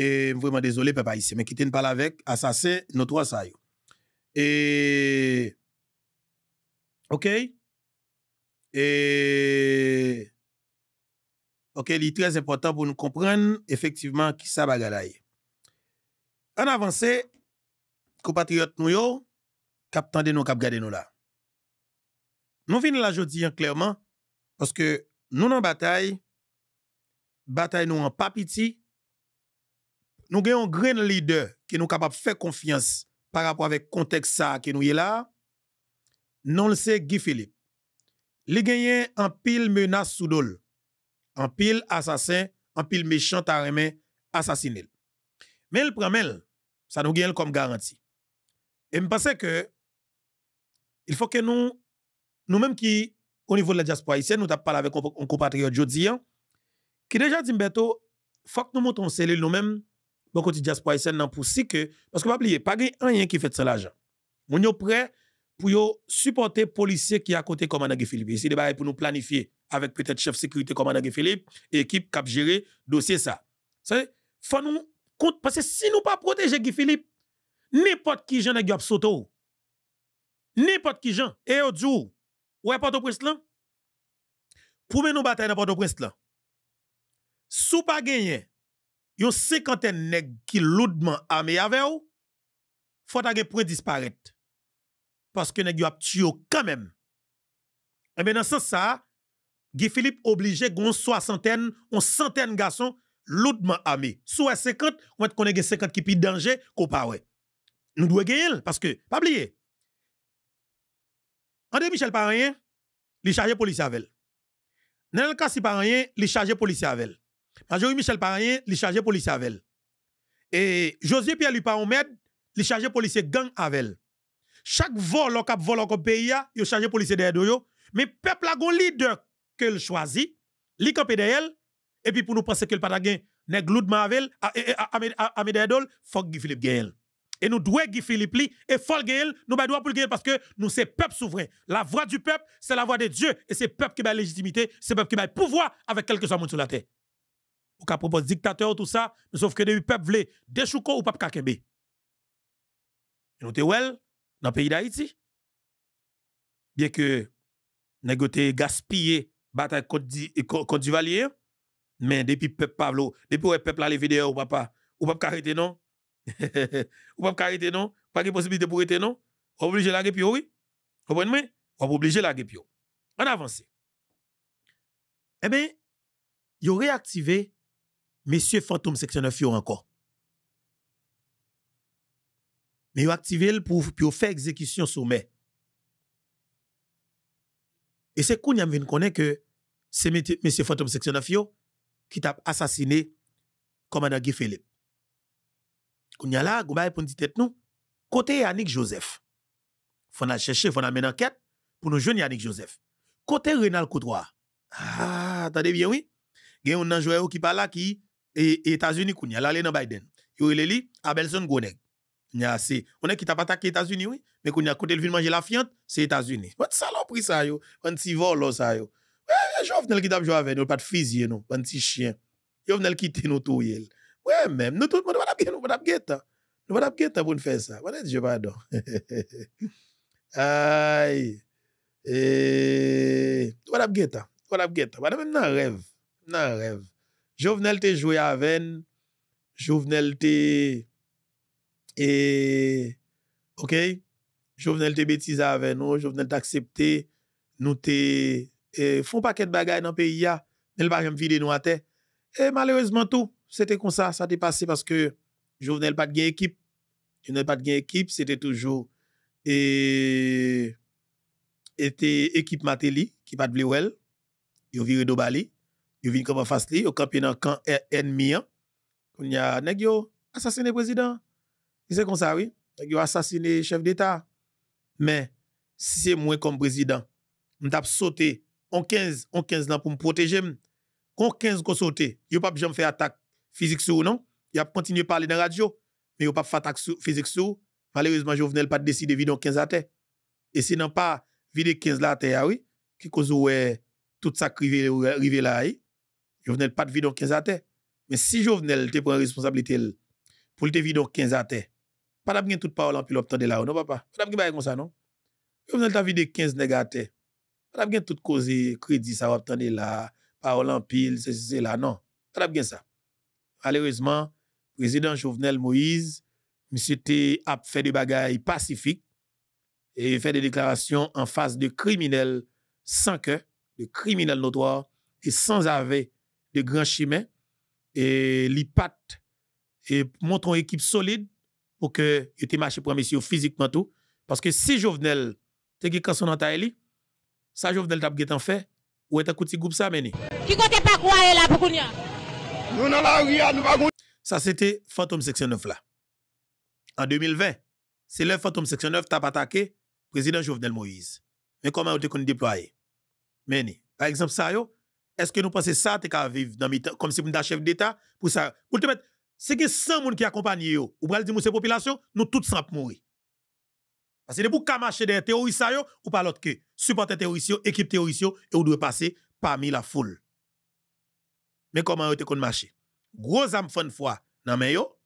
Mwen mwen desole pe pa isi. Mwen kite n pala vek. Asase, nou to asayou. E, ok. E, ok, li trez important pou nou kompren efektiveman ki sa bagaday. An avanse, kou patriot nou yo, kap tende nou, kap gade nou la. Nou vini la jodi an klerman paske nou nan batay, batay nou an papiti, nou genyon gren lider ki nou kapap fèk konfians par apwa vek konteks sa ki nou ye la, non lese Gifilip. Li genyen an pil menas soudol, an pil asasen, an pil mechantaremen asasinel. Men l pramen, sa nou genyen kom garanti. E mi pase ke, il fò ke nou, nou menm ki, ou nivou la diaspora isye, nou tap pala vek an kompatriot jodi an, ki deja di mbeto, fòk nou mouton selil nou menm bon quotidien, diaspora haïtienne nan pour si que parce que pas oublier pas rien qui fait ça l'argent on est prêt pour yo supporter policiers qui à côté commandant Philippe des débat pour nous planifier avec peut-être chef sécurité commandant Philippe et équipe cap gérer dossier ça ça faut nous compte parce que si nous pas protéger Guy Philippe n'importe qui gens n'a sauto n'importe qui gens et au jour ouais Port-au-Prince là pour nous bataille dans Port-au-Prince là sous pas gagner yon 50 nèg qui lourdement armé avec ou, faut que pour disparaître. Parce que nèg yon a tué quand même. Et bien dans ce sens ça, Guy Philippe obligé gon 60 on centaine garçons lourdement armés. Soit 50, on va connaître 50 qui pi danger qu'on pas Nous devons gagner parce que pas oublier. André Michel pas rien, il chargé police avec. Dans le cas si rien, li chargé police avec. Majori Michel Parrain, il chargé policier avec Et José Pierre Lupaomed, il chargé policier gang avec Chaque vol, cap vol au pays, il chargé policier derrière yo. Mais peuple a un leader qu'il choisit, il campe et puis pour nous penser que le Patagon n'est gloud Marvel, Amédédol, faut Guy Philippe Gael. Et nous devons Guy Philippe li, et faut Gael, nous devons pour Gaël parce que nous c'est peuple souverain. La voix du peuple, c'est la voix de Dieu et c'est peuple qui a légitimité, c'est peuple qui a pouvoir avec quelque chose monde sur la terre ou ka propos dictateur tout ça, sauf que depuis peuple vle déchouko ou pas kakembe. Nous te well dans le pays d'Haïti. Bien que nous gaspiller bataille du eh, valier, mais depuis peuple Pablo, depuis le peuple a les vidéos ou papa, ou pas arrêter non. ou pas arrêter non, pas de possibilité pour arrêter non. Obligé la guépio oui. Comprenez-moi? On obligé la guépio. On avance. Eh bien, ils ont réactivé Monsieur fantôme section 9 encore. Mais yon activé pour, pour faire exécution sommet. Et c'est qu'on y a connaît que c'est monsieur fantôme section 9 qui t'a assassiné commandant Guy Philippe. Qu'on y a là, vous avez tête nous. Côté Yannick Joseph. Faut a chercher, faut aller mener enquête pour nous joindre Yannick Joseph. Côté Renal Coutois. Ah, attendez bien, oui. Il y a un joueur qui parle qui E, e Etazuni koun ya lalè nan Biden. Yo lè li, Abelson gwenèk. Nya se, mwenèk ki tapatak e Etazuni wè, mwenèk koun ya koute l vin manje la fiant, se Etazuni. Mwenèk salopri sa yo, mwenèk si volo sa yo. Mwenèk yo fnenèk ki tapjwa ven, yo pat fizye nou, mwenèk si chien. Yo fnenèk ki ten nou tou yèl. Mwenèk mèm, nou tout mwenèk wadap geta. Nou wadap geta pou n'fè sa. Mwenèk jèp adon. Ay, eee, nou wadap geta, wadap geta. Mwenèk Jovenel te joué à Jovenel te... Et... Ok? Jovenel te bêtise avec nous, Jovenel accepté, nous te... Et eh, font paquet de bagay dans le pays, mais le pas vider nous à terre. Et malheureusement, tout, c'était comme ça, ça t'est passé parce que Jovenel pas de gain équipe. Jovenel pas de gain équipe, c'était toujours. Et. Eh, était équipe Matéli, qui pas de il ils a viré Dobali. Il vient comme en face au campé quand camp ennemi. On y a négio assassiné président. C'est comme ça oui, négio assassiné chef d'état. Mais si c'est moi comme président, on t'a sauté en 15 en 15 ans pour me protéger. Qu'on 15 qu'on sauté, il pas besoin faire attaque physique sur non, il continuer à parler dans la radio, ah mais il pas faire attaque physique sur. Malheureusement, je venais pas de vivre 15 à terre. Et si non pas vide 15 là terre oui, qui cause tout ça qui arrivé là. Jovenel pas de dans 15 à Mais si Jovenel te prend responsabilité pour te dans 15 à terre, pas d'abri toute parole en pilote de là, non papa? Pas d'abri comme ça, non? Jovenel t'a vidé 15 ans. à terre. Pas d'abri toute cause crédit, ça va obtenir là, parole en pile, c'est là, non. Pas d'abri ça. Malheureusement, président Jovenel Moïse, monsieur T a fait des bagailles pacifiques et fait des déclarations en face de criminels sans cœur, de criminels notoires et sans ave de grands chimé et li pat, et montre une équipe solide pour que te marche pour monsieur physiquement tout. Parce que si Jovenel te qui quand son en taille, ça Jovenel t'a en fait, ou est un petit groupe ça mené. Qui côté pas croire là pour Nous la rue, nous pas Ça c'était Phantom Section 9 là. En 2020, c'est le Phantom Section 9 a attaqué président Jovenel Moïse. Mais comment on te déployé? Mené. Par exemple, ça yo, est-ce que nous pensons ça, tu qu'à vivre dans comme si nous chef d'État, pour ça. Pour te mettre, c'est que 100 personnes qui accompagnent yo, ou pral dire ces populations, nous tous sans mourir. Parce que pour marcher des terroristes ou pas l'autre que supporter terroristes, équipe terroristes et vous doit passer parmi la foule. Mais comment vous qu'on marche Gros âme une fois dans le yo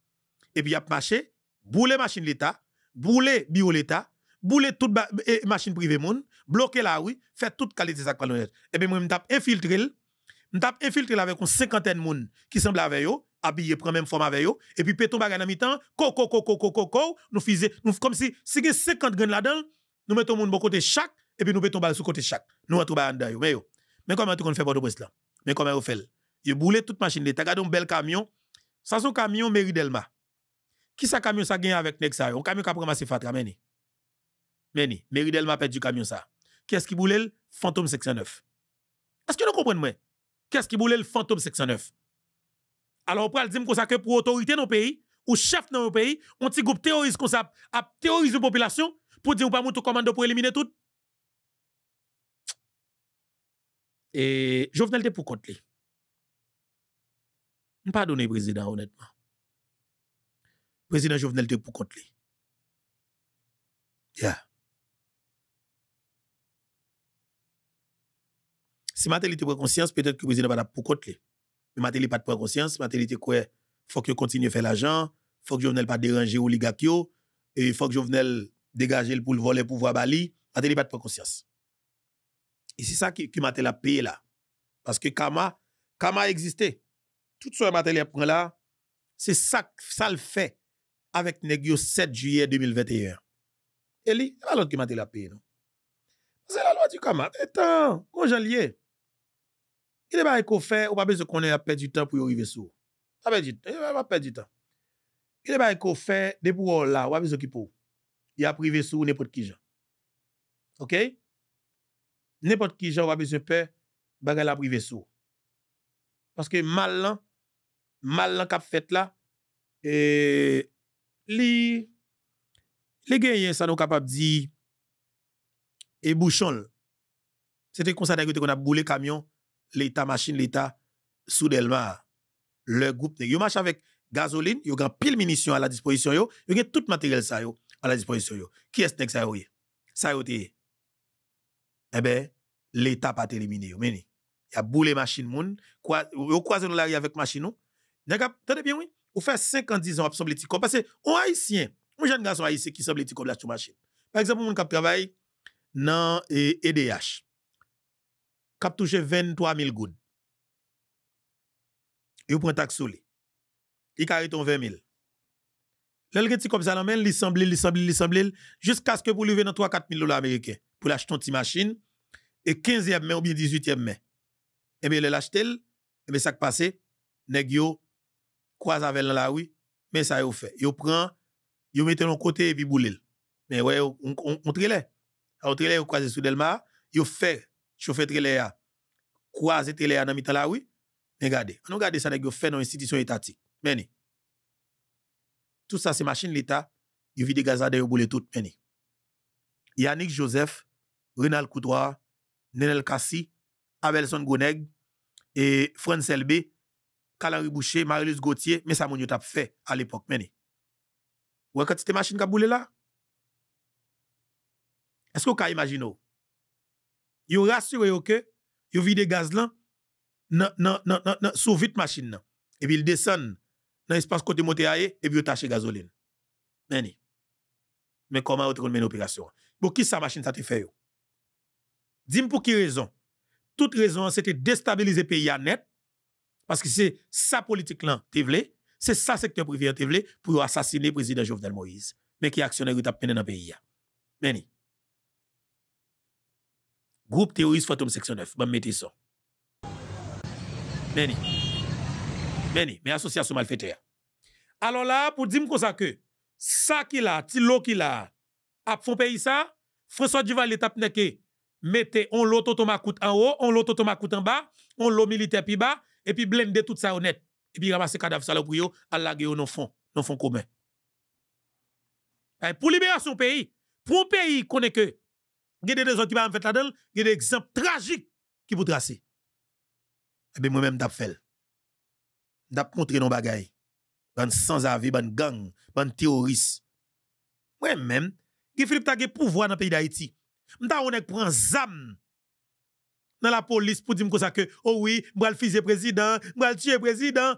et puis y a marché, bouler machine l'état, bouler bio l'état, bouler toute eh, machine privée monde, bloquer la rue, faire toute qualité ça Et bien moi infiltré. infiltrer avons infiltré avec une cinquantaine de monde qui semble avec eux, habillé prend même forme avec eux et puis pétons bagay dans mi-temps, coco coco coco nous faisons comme si si 50 grains là-dedans, nous mettons gens de côté chaque et puis nous mettons balle sur côté chaque. Nous rentrons dans mais yo. Mais comment tu qu'on fait pour là Mais comment vous fait Vous boulez toute machine d'état, gardé un bel camion. Ça un camion Meridelma. Qui Qui sa camion ça gagne avec Nexa? Un camion qui a pris Fatra meni. Meni, Meridelma perd du camion ça. Qui est-ce qui boule? Fantôme 609. Est-ce que vous comprenez Kè s ki boule l fantoum 609? Alon ou pral di m konsake pou autorite nou peyi? Ou chef nou peyi? Ou ti goup teoris konsap ap teoris yon popilasyon? Pou di m pa moun tou komando pou elimine tout? E jovenelte pou kont li. M pa donè prezident honetman. Prezident jovenelte pou kont li. Yè. Si Matéli te prend conscience, peut-être que le président va pour côté. Mais Matéli pas de prendre conscience, Matéli te quoi faut que continue à faire l'argent, faut que je Jovenel pas déranger Oligakio. et faut que je Jovenel dégager pour le voler pouvoir Bali, Matéli pas de conscience. Et c'est ça qui m'a Matéli payé là. Parce que Kama, Kama existait. Tout ce que Matéli prend là, c'est ça ça le fait avec Negio 7 juillet 2021. Et lui, l'autre qui Matéli a payé non. C'est la loi du Kama. Attends, janlier. I de ba ekou fe, ou wap bezou konen la perdi tan pou yo i vezou. Wap perdi eh, tan, wap perdi tan. I de ba ekou fe, de pou wola, wap bezou ki pou. Ya pri vezou, nepot ki jan. Ok? Nepot ki jan, wap bezou pe, bagan la pri vezou. Paske mal lan, mal lan kap fet la. E li, li genyen sa nou kapap di, e bouchon l, se te konsa da gote kon ap boule kamyon, l'État, machine l'État, sous Le groupe, yo marche avec gasoline, yo une pile munitions à la disposition yo, yo tout matériel ça à la disposition Qui est-ce que ça yo Ça yo Eh ben, l'État pas éliminé yo, meni. Y a boule machine machines. quoi, yo la avec machine nou. Tenez bien oui, ou fait 5 ans 10 ans absolument semble parce que on haïtien, un jeune garçon haïtien qui semble comme la machine. Par exemple, moun travaille dans EDH. E kap touche 23 000 goud. Yo taxe li. ton 20 000. comme ça semble, jusqu'à ce que pou lui dans 3-4 000 dollars américains pour l'acheter une machine, et 15 mai ou bien 18 mai. Et eh bien, et eh bien, ça passe, yo, croise la oui, mais ça fait. Yo prend, yo mette l'on côté et puis boule. Mais ouais, on, on, on, on On fait Choufè trele ya. Kwa zè trele ya nan mita la wè? Ne gade. Ano gade sa nek yo fè nan institisyon etatik? Mèni. Tout sa se machin li ta, yo vide gazade yo boule tout, mèni. Yannick Joseph, Rinald Koudwa, Nenel Kassi, Abelson Goneg, e Frans LB, Kalari Boucher, Marilouz Gauthier, mè sa moun yo tap fè al epok, mèni. Wè kat se te machin ka boule la? Eske yo ka imagine ou? Vous ont rassuré que vous videz le gaz là nan, sous vite machine Et puis il descendent dans l'espace côté moteur aé et puis ils tache gasoline. Mais Mais comment vous avez une opération Pour qui sa machine ça te fait Dis-moi pour qui raison Toute raison c'était déstabiliser le pays à net parce que c'est sa politique là te c'est sa secteur privé te pour assassiner le président Jovenel Moïse mais qui actionnaire qui dans le pays. Mais Groupe terroriste Fantôme Section 9. Je mettre ça. Meni. Meni, mais association malfaiteur. Hein. Alors là, pour dire comme ça que, ça qui là, ti l'eau qui là, a fond pays ça, François Duval est n'est que, mettez on l'auto en haut, on l'auto en bas, on l'eau militaire plus bas, et puis blender tout ça honnête. Et puis ramasser cadavre ça la pour à la gueule non fond, non fond commun. Eh, pour son pays, pour un pays qu'on est que, il y a des qui exemples tragiques qui vous tracer. Eh bien, moi-même, je fait. Je montré nos bagailles. sans-avis, gang, ban terroriste. Moi-même, qui Philippe a pouvoir dans le pays d'Haïti. M'ta on prend zam dans la police pour dire que oh oui, le président, le tuer président.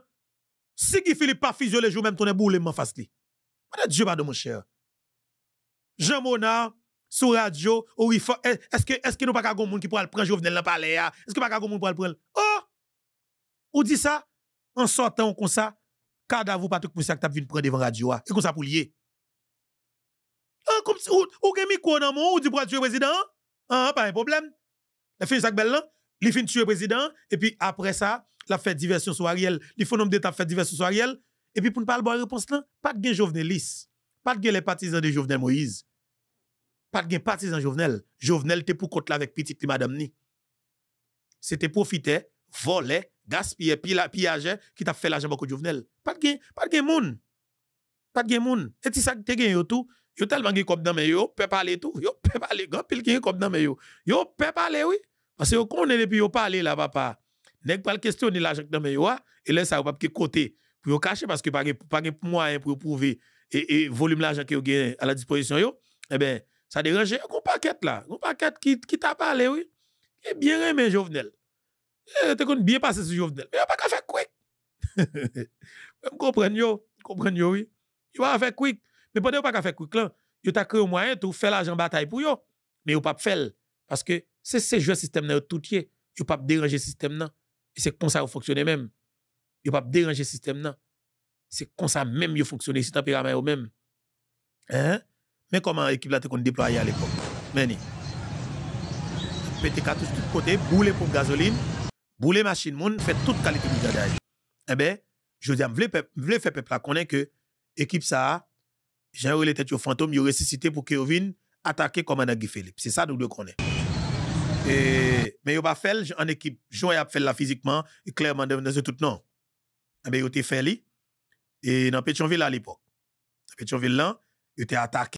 Si Philippe pas le jour même ton boule m'en face pas Dieu pardon mon cher. Jean Mona sur radio, est-ce que, est-ce que nous pas qu'à qui pourra le prendre Jovenel dans palais, ah? est-ce que pas qu'à monde pourra le prendre? Oh! ou dit ça, en sortant comme ça, cadavre Patrick Moussia qui t'a vu prendre devant radio, ah. et comme ça pour lier. Ah, comme si, ou, ou gen micro dans mon, ou dit pour tuer président? Ah? ah, pas un problème. La fin sac belle hein? là, il fin tuer président, et puis après ça, la fait diversion sur Ariel, il faut nommer d'état fait diversion sur Ariel, et puis pour ne pas avoir réponse là, pas de Jovenel Jovenelis, pas de les partisans de Jovenel Moïse pas de partisan Jovenel. Jovenel était pour côté avec petite madame ni. C'était profiter, voler, gaspiller, pillager, qui t'a fait l'argent beaucoup Jovenel. Pas de pas de monde. Pas de monde. Et si ça te gagne tout, yo tellement gagne comme dans mais yo peut parler tout, yo peut parler grand pile gagne comme dans mais yo. Yo peut parler oui parce que on est depuis yo parler là papa. n'est pas questionner l'argent dans mais yo et là ça va pas côté pour yo cacher parce que pas pas moyen pour prouver et, et volume l'argent que yo gagne à la disposition yo. Eh ben ça dérange. Un paquet là, un paquet qui, qui t'a parlé, oui. Et bien aimé, Jovenel. Et eh, t'es bien passé sur Jovenel. Mais il pas qu'à faire quick. Vous yo vous yo, oui. Il va faire quick. Mais a pas qu'à faire quick là, il t'a créé un moyen pour faire l'argent bataille pour yo. Mais il pas faire. Parce que c'est ce jeu système là tout est. Il pas déranger le système là. c'est comme ça qu'il fonctionne même. Il pas déranger le système là. C'est comme ça même il fonctionne si tempérament au même. Hein? Mais comment l'équipe là qu'on déployé à l'époque Mais pété cartouche de côté, bouler pour gasoline, bouler machine moun, fait toute qualité de dégâts. Eh bien, je dis, je voulais faire peuple là connaître que équipe ça, j'ai eu les têtes au fantôme, il ressuscité pour Kevin attaquer comme un Guy Philippe. C'est ça nous devons connaître. Et, mais il pas fait en équipe, Je a faire là physiquement, et clairement dans tout non. Eh bien, il a fait et dans Pétionville à l'époque. Pétionville là, il était attaqué.